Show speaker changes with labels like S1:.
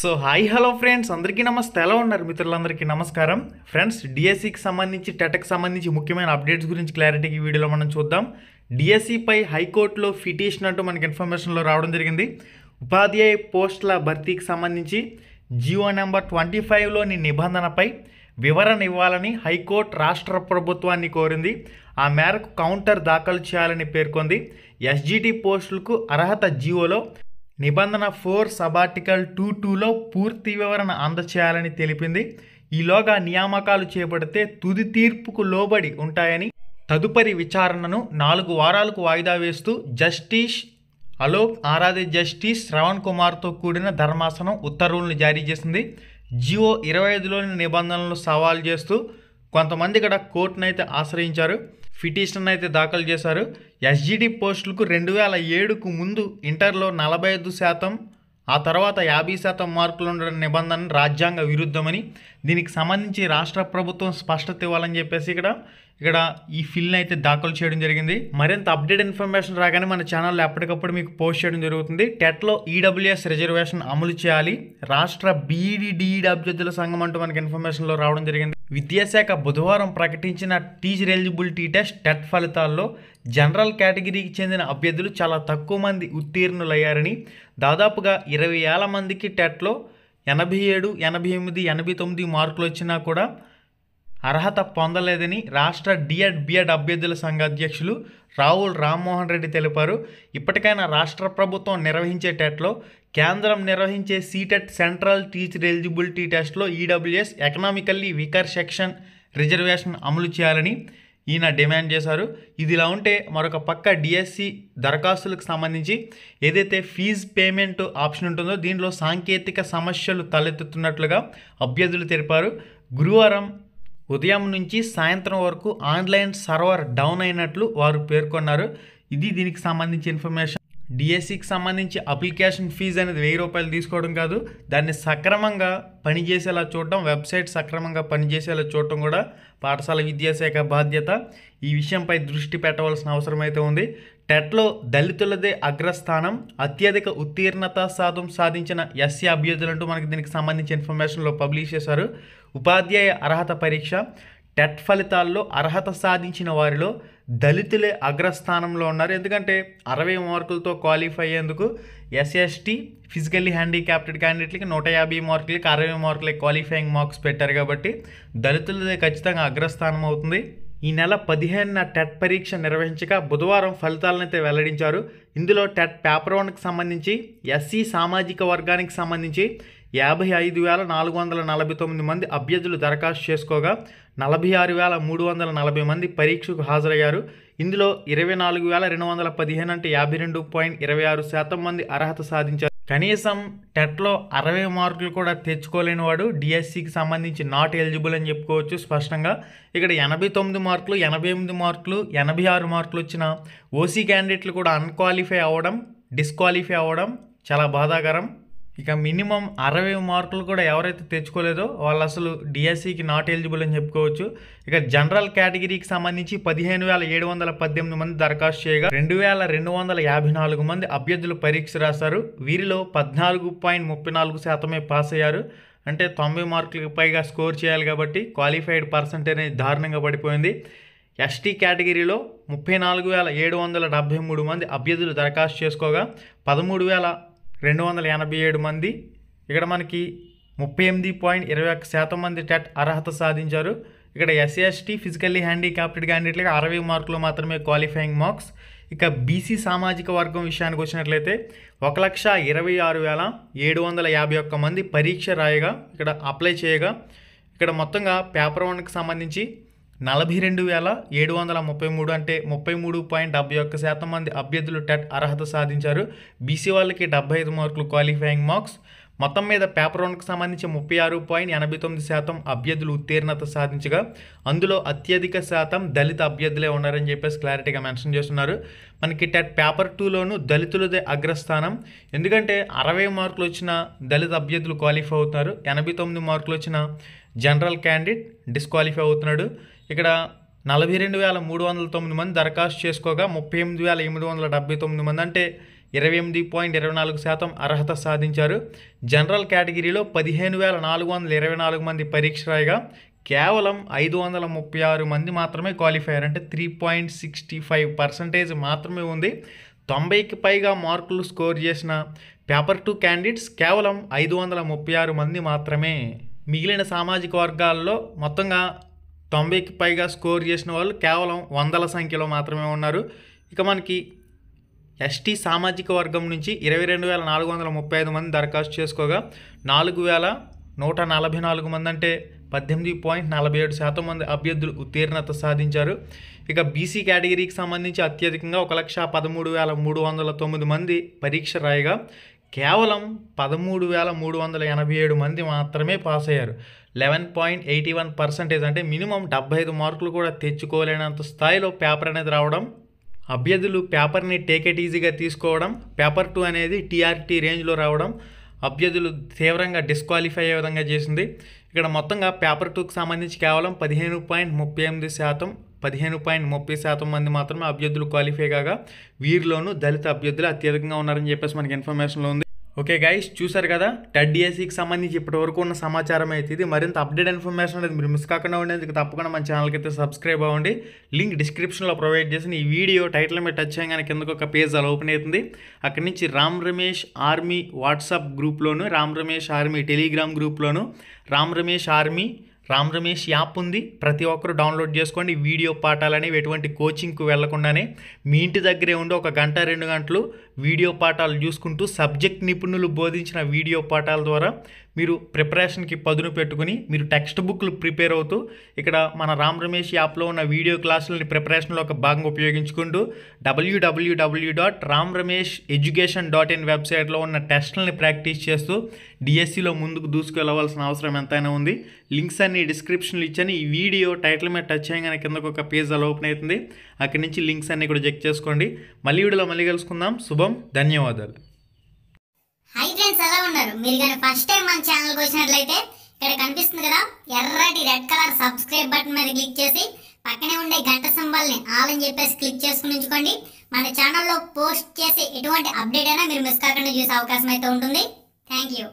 S1: so hi hello friends అందరికీ నమస్తే ఎలా ఉన్నారు మిత్రులందరికీ నమస్కారం ఫ్రెండ్స్ డిఎస్సికి సంబంధించి టెటక్ సంబంధించి ముఖ్యమైన అప్డేట్స్ గురించి క్లారిటీకి వీడియోలో మనం చూద్దాం డిఎస్సిపై హైకోర్టులో ఫిటిషన్ అంటూ మనకి ఇన్ఫర్మేషన్లో రావడం జరిగింది ఉపాధ్యాయ పోస్టుల భర్తీకి సంబంధించి జియో నెంబర్ ట్వంటీ ఫైవ్లోని నిబంధనపై వివరణ ఇవ్వాలని హైకోర్టు రాష్ట్ర ప్రభుత్వాన్ని కోరింది ఆ మేరకు కౌంటర్ దాఖలు చేయాలని పేర్కొంది ఎస్జిటి పోస్టులకు అర్హత జియోలో నిబంధన ఫోర్ సబార్టికల్ టూ టూలో పూర్తి వివరణ అందచేయాలని తెలిపింది ఈలోగా నియామకాలు చేపడితే తుది తీర్పుకు లోబడి ఉంటాయని తదుపరి విచారణను నాలుగు వారాలకు వాయిదా వేస్తూ జస్టిస్ అలోక్ ఆరాధ్య జస్టిస్ శ్రవణ్ కుమార్తో కూడిన ధర్మాసనం ఉత్తర్వులను జారీ చేసింది జియో ఇరవై ఐదులోని నిబంధనలను సవాల్ చేస్తూ కొంతమంది ఇక్కడ కోర్టునైతే ఆశ్రయించారు పిటిషన్ అయితే దాఖలు చేశారు ఎస్జిడి పోస్టులకు రెండు వేల ఏడుకు ముందు ఇంటర్లో నలభై ఐదు శాతం ఆ తర్వాత యాభై శాతం మార్కులు ఉండడం నిబంధన రాజ్యాంగ విరుద్ధమని దీనికి సంబంధించి రాష్ట్ర ప్రభుత్వం స్పష్టత ఇవ్వాలని చెప్పేసి ఇక్కడ ఇక్కడ ఈ ఫిల్ని అయితే దాఖలు చేయడం జరిగింది మరింత అప్డేట్ ఇన్ఫర్మేషన్ రాగానే మన ఛానల్లో ఎప్పటికప్పుడు మీకు పోస్ట్ చేయడం జరుగుతుంది టెట్లో ఈడబ్ల్యూఎస్ రిజర్వేషన్ అమలు చేయాలి రాష్ట్ర బీఈడీఈడీ అభ్యర్థుల సంఘం అంటూ మనకి ఇన్ఫర్మేషన్లో రావడం జరిగింది విద్యాశాఖ బుధవారం ప్రకటించిన టీచర్ ఎలిజిబిలిటీ టెస్ట్ టెట్ ఫలితాల్లో జనరల్ కేటగిరీకి చెందిన అభ్యర్థులు చాలా తక్కువ మంది ఉత్తీర్ణులయ్యారని దాదాపుగా ఇరవై వేల మందికి టెట్లో ఎనభై ఏడు ఎనభై ఎనిమిది ఎనభై తొమ్మిది మార్కులు వచ్చినా కూడా అర్హత పొందలేదని రాష్ట్ర డిఎడ్ బిఎడ్ అభ్యర్థుల సంఘ అధ్యక్షులు రావుల్ రామ్మోహన్ రెడ్డి తెలిపారు ఇప్పటికైనా రాష్ట్ర ప్రభుత్వం నిర్వహించే టెట్లో కేంద్రం నిర్వహించే సీటెట్ సెంట్రల్ టీచర్ ఎలిజిబిలిటీ టెస్ట్లో EWS economically weaker section reservation అమలు చేయాలని ఈయన డిమాండ్ చేశారు ఇదిలా ఉంటే మరొక పక్క డిఎస్సి దరఖాస్తులకు సంబంధించి ఏదైతే ఫీజు పేమెంట్ ఆప్షన్ ఉంటుందో దీనిలో సాంకేతిక సమస్యలు తలెత్తుతున్నట్లుగా అభ్యర్థులు తెలిపారు గురువారం ఉదయం నుంచి సాయంత్రం వరకు ఆన్లైన్ సర్వర్ డౌన్ అయినట్లు వారు పేర్కొన్నారు ఇది దీనికి సంబంధించి ఇన్ఫర్మేషన్ డిఎస్సికి సంబంధించి అప్లికేషన్ ఫీజు అనేది వెయ్యి రూపాయలు తీసుకోవడం కాదు దాన్ని సక్రమంగా పనిచేసేలా చూడటం వెబ్సైట్ సక్రమంగా పనిచేసేలా చూడటం కూడా పాఠశాల విద్యాశాఖ బాధ్యత ఈ విషయంపై దృష్టి పెట్టవలసిన అవసరం అయితే ఉంది టెట్లో దళితులదే అగ్రస్థానం అత్యధిక ఉత్తీర్ణత సాధం సాధించిన ఎస్సీ అభ్యర్థులంటూ మనకి దీనికి సంబంధించి ఇన్ఫర్మేషన్లో పబ్లిష్ చేశారు ఉపాధ్యాయ అర్హత పరీక్ష టెట్ ఫలితాల్లో అర్హత సాధించిన వారిలో దళితులే అగ్రస్థానంలో ఉన్నారు ఎందుకంటే అరవై మార్కులతో క్వాలిఫై అయ్యేందుకు ఎస్ఎస్టీ ఫిజికల్లీ హ్యాండిక్యాప్టెడ్ క్యాండిడేట్లకి నూట యాభై మార్కులకి అరవై మార్కులకి క్వాలిఫైయింగ్ మార్క్స్ పెట్టారు కాబట్టి దళితులదే ఖచ్చితంగా అగ్రస్థానం అవుతుంది ఈ నెల పదిహేనున టెట్ పరీక్ష నిర్వహించగా బుధవారం ఫలితాలనైతే వెల్లడించారు ఇందులో టెట్ పేపర్ వన్కి సంబంధించి ఎస్సీ సామాజిక వర్గానికి సంబంధించి యాభై ఐదు వేల నాలుగు వందల నలభై తొమ్మిది మంది అభ్యర్థులు దరఖాస్తు చేసుకోగా నలభై ఆరు వేల మూడు వందల నలభై మంది పరీక్షకు హాజరయ్యారు ఇందులో ఇరవై నాలుగు వేల రెండు వందల పదిహేను అంటే యాభై రెండు పాయింట్ ఇరవై ఆరు శాతం మంది అర్హత సాధించారు కనీసం టెట్లో అరవై మార్కులు కూడా తెచ్చుకోలేని వాడు డిఎస్సికి సంబంధించి నాట్ ఎలిజిబుల్ అని చెప్పుకోవచ్చు స్పష్టంగా ఇక్కడ ఎనభై తొమ్మిది మార్కులు ఎనభై ఎనిమిది మార్కులు ఎనభై ఆరు మార్కులు వచ్చిన ఓసీ క్యాండిడేట్లు కూడా అన్క్వాలిఫై అవ్వడం డిస్క్వాలిఫై అవ్వడం చాలా బాధాకరం ఇక మినిమం అరవై మార్కులు కూడా ఎవరైతే తెచ్చుకోలేదో వాళ్ళు అసలు డిఎస్సికి నాట్ ఎలిజిబుల్ అని చెప్పుకోవచ్చు ఇక జనరల్ కేటగిరీకి సంబంధించి పదిహేను వేల ఏడు వందల పద్దెనిమిది మంది దరఖాస్తు చేయగా రెండు వేల రెండు వందల యాభై నాలుగు మంది అభ్యర్థులు పరీక్ష రాశారు వీరిలో పద్నాలుగు పాయింట్ ముప్పై నాలుగు శాతమే పాస్ అయ్యారు అంటే తొంభై మార్కులకు పైగా స్కోర్ చేయాలి కాబట్టి క్వాలిఫైడ్ పర్సంటేజ్ దారుణంగా పడిపోయింది ఎస్టీ కేటగిరీలో ముప్పై నాలుగు వేల ఏడు వందల డెబ్భై మూడు మంది అభ్యర్థులు దరఖాస్తు చేసుకోగా పదమూడు వేల రెండు వందల ఎనభై ఏడు మంది ఇక్కడ మనకి ముప్పై ఎనిమిది పాయింట్ ఇరవై ఒక్క శాతం మంది టెట్ అర్హత సాధించారు ఇక్కడ ఎస్సీ ఎస్టీ ఫిజికల్లీ హ్యాండిక్యాప్టెడ్ క్యాండిడేట్లకు అరవై మార్కులు మాత్రమే క్వాలిఫైయింగ్ మార్క్స్ ఇక బీసీ సామాజిక వర్గం విషయానికి వచ్చినట్లయితే ఒక లక్ష ఇరవై ఆరు వేల ఏడు వందల యాభై ఒక్క మంది పరీక్ష రాయగా ఇక్కడ అప్లై చేయగా ఇక్కడ మొత్తంగా పేపర్ వన్కి సంబంధించి నలభై రెండు వేల ఏడు వందల ముప్పై మూడు అంటే ముప్పై మూడు పాయింట్ డెబ్బై ఒక్క శాతం మంది అభ్యర్థులు టెట్ అర్హత సాధించారు బీసీ వాళ్ళకి డెబ్బై ఐదు మార్కులు క్వాలిఫైయింగ్ మార్క్స్ మొత్తం మీద పేపర్ రౌండ్కి సంబంధించి ముప్పై ఆరు పాయింట్ ఎనభై తొమ్మిది శాతం అభ్యర్థులు ఉత్తీర్ణత సాధించగా అందులో అత్యధిక శాతం దళిత అభ్యర్థులే ఉన్నారని చెప్పేసి క్లారిటీగా మెన్షన్ చేస్తున్నారు మనకి టెట్ పేపర్ టూలోను దళితులదే అగ్రస్థానం ఎందుకంటే అరవై మార్కులు వచ్చిన దళిత అభ్యర్థులు క్వాలిఫై అవుతున్నారు ఎనభై తొమ్మిది మార్కులు వచ్చిన జనరల్ క్యాండిడేట్ డిస్క్వాలిఫై అవుతున్నాడు ఇక్కడ నలభై రెండు వేల మూడు వందల తొమ్మిది మంది దరఖాస్తు చేసుకోగా ముప్పై ఎనిమిది వేల ఎనిమిది వందల డెబ్బై తొమ్మిది మంది అంటే ఇరవై ఎనిమిది పాయింట్ ఇరవై నాలుగు శాతం అర్హత సాధించారు జనరల్ కేటగిరీలో పదిహేను వేల నాలుగు వందల ఇరవై నాలుగు మంది పరీక్ష రాయగా కేవలం ఐదు వందల ముప్పై ఆరు మంది మాత్రమే క్వాలిఫై అయ్యారు అంటే three point sixty five percentage మాత్రమే ఉంది తొంభైకి పైగా మార్కులు స్కోర్ చేసిన పేపర్ టూ క్యాండిడేట్స్ కేవలం ఐదు వందల ముప్పై ఆరు మంది మాత్రమే మిగిలిన సామాజిక వర్గాల్లో మొత్తంగా తొంభైకి పైగా స్కోర్ చేసిన వాళ్ళు కేవలం వందల సంఖ్యలో మాత్రమే ఉన్నారు ఇక మనకి ఎస్టీ సామాజిక వర్గం నుంచి ఇరవై రెండు వేల నాలుగు వందల ముప్పై ఐదు మంది దరఖాస్తు చేసుకోగా నాలుగు వేల నూట నలభై నాలుగు మంది అంటే పద్దెనిమిది పాయింట్ నలభై ఏడు శాతం మంది అభ్యర్థులు ఉత్తీర్ణత సాధించారు ఇక బీసీ కేటగిరీకి సంబంధించి అత్యధికంగా ఒక లక్ష పదమూడు వేల మూడు వందల తొమ్మిది మంది పరీక్ష రాయగా కేవలం పదమూడు వేల మూడు వందల ఎనభై ఏడు మంది మాత్రమే పాస్ అయ్యారు eleven point eighty one percentage అంటే మినిమం డెబ్బై ఐదు మార్కులు కూడా తెచ్చుకోలేనంత స్థాయిలో పేపర్ అనేది రావడం అభ్యర్థులు పేపర్ని టేక్ ఎట్ ఈజీగా తీసుకోవడం పేపర్ టూ అనేది టీఆర్టీ రేంజ్లో రావడం అభ్యర్థులు తీవ్రంగా డిస్క్వాలిఫై అయ్యే విధంగా చేసింది ఇక్కడ మొత్తంగా పేపర్ టూకి సంబంధించి కేవలం పదిహేను పాయింట్ ముప్పై ఎనిమిది శాతం పదిహేను పాయింట్ ముప్పై శాతం మంది మాత్రమే అభ్యర్థులు క్వాలిఫై కాగా వీరిలోనూ దళిత అభ్యర్థులు అత్యధికంగా ఉన్నారని చెప్పేసి మనకి ఇన్ఫర్మేషన్లో ఉంది ఓకే గైస్ చూసారు కదా టెడ్ ఏసీకి సంబంధించి ఇప్పటివరకు ఉన్న సమాచారం అయితే ఇది మరింత అప్డేట్ ఇన్ఫర్మేషన్ అనేది మీరు మిస్ కాకుండా ఉండేందుకు తప్పకుండా మన ఛానల్కి అయితే సబ్స్క్రైబ్ అవ్వండి లింక్ డిస్క్రిప్షన్లో ప్రొవైడ్ చేసిన ఈ వీడియో టైటిల్ మీద టచ్ చేయగానే కిందకు ఒక పేజ్ అలా ఓపెన్ అవుతుంది అక్కడి నుంచి రామ్ రమేష్ ఆర్మీ వాట్సాప్ గ్రూప్లోను రామ్ రమేష్ ఆర్మీ టెలిగ్రామ్ గ్రూప్లోను రామ్ రమేష్ ఆర్మీ రామ్ రమేష్ యాప్ ఉంది ప్రతి ఒక్కరు డౌన్లోడ్ చేసుకోండి వీడియో పాఠాలు ఎటువంటి కోచింగ్కు వెళ్లకుండానే మీ ఇంటి దగ్గరే ఉండి ఒక గంట రెండు గంటలు వీడియో పాఠాలు చూసుకుంటూ సబ్జెక్ట్ నిపుణులు బోధించిన వీడియో పాఠాల ద్వారా మీరు ప్రిపరేషన్కి పదును పెట్టుకుని మీరు టెక్స్ట్ బుక్లు ప్రిపేర్ అవుతూ ఇక్కడ మన రామ్ రమేష్ యాప్లో ఉన్న వీడియో క్లాసులని ప్రిపరేషన్లో ఒక భాగం ఉపయోగించుకుంటూ డబ్ల్యూడబ్ల్యూడబ్ల్యూ dot Ram Ramesh education dot in వెబ్సైట్లో ఉన్న టెస్ట్లని ప్రాక్టీస్ చేస్తూ డిఎస్సిలో ముందుకు దూసుకెళ్ళవలసిన అవసరం ఎంతైనా ఉంది లింక్స్ అన్ని డిస్క్రిప్షన్లు ఇచ్చాను ఈ వీడియో టైటిల్ మీద టచ్ చేయగానే కిందకు ఒక పేజ్ అలా ఓపెన్ అవుతుంది అక్కడి నుంచి లింక్స్ అన్ని కూడా చెక్ చేసుకోండి మళ్ళీ వీడియోలో మళ్ళీ కలుసుకుందాం శుభం ధన్యవాదాలు హై ఫ్రెండ్స్ ఎలా ఉన్నారు మీరు కానీ ఫస్ట్ టైం మన ఛానల్కి వచ్చినట్లయితే ఇక్కడ కనిపిస్తుంది కదా ఎర్రటి రెడ్ కలర్ సబ్స్క్రైబ్ బటన్ మీద క్లిక్ చేసి పక్కనే ఉండే గంట సింబల్ని ఆల్ అని చెప్పేసి క్లిక్ చేసుకుని ఉంచుకోండి మన ఛానల్లో పోస్ట్ చేసే ఎటువంటి అప్డేట్ అయినా మీరు మిస్ కాకుండా చూసే అవకాశం అయితే ఉంటుంది థ్యాంక్ యూ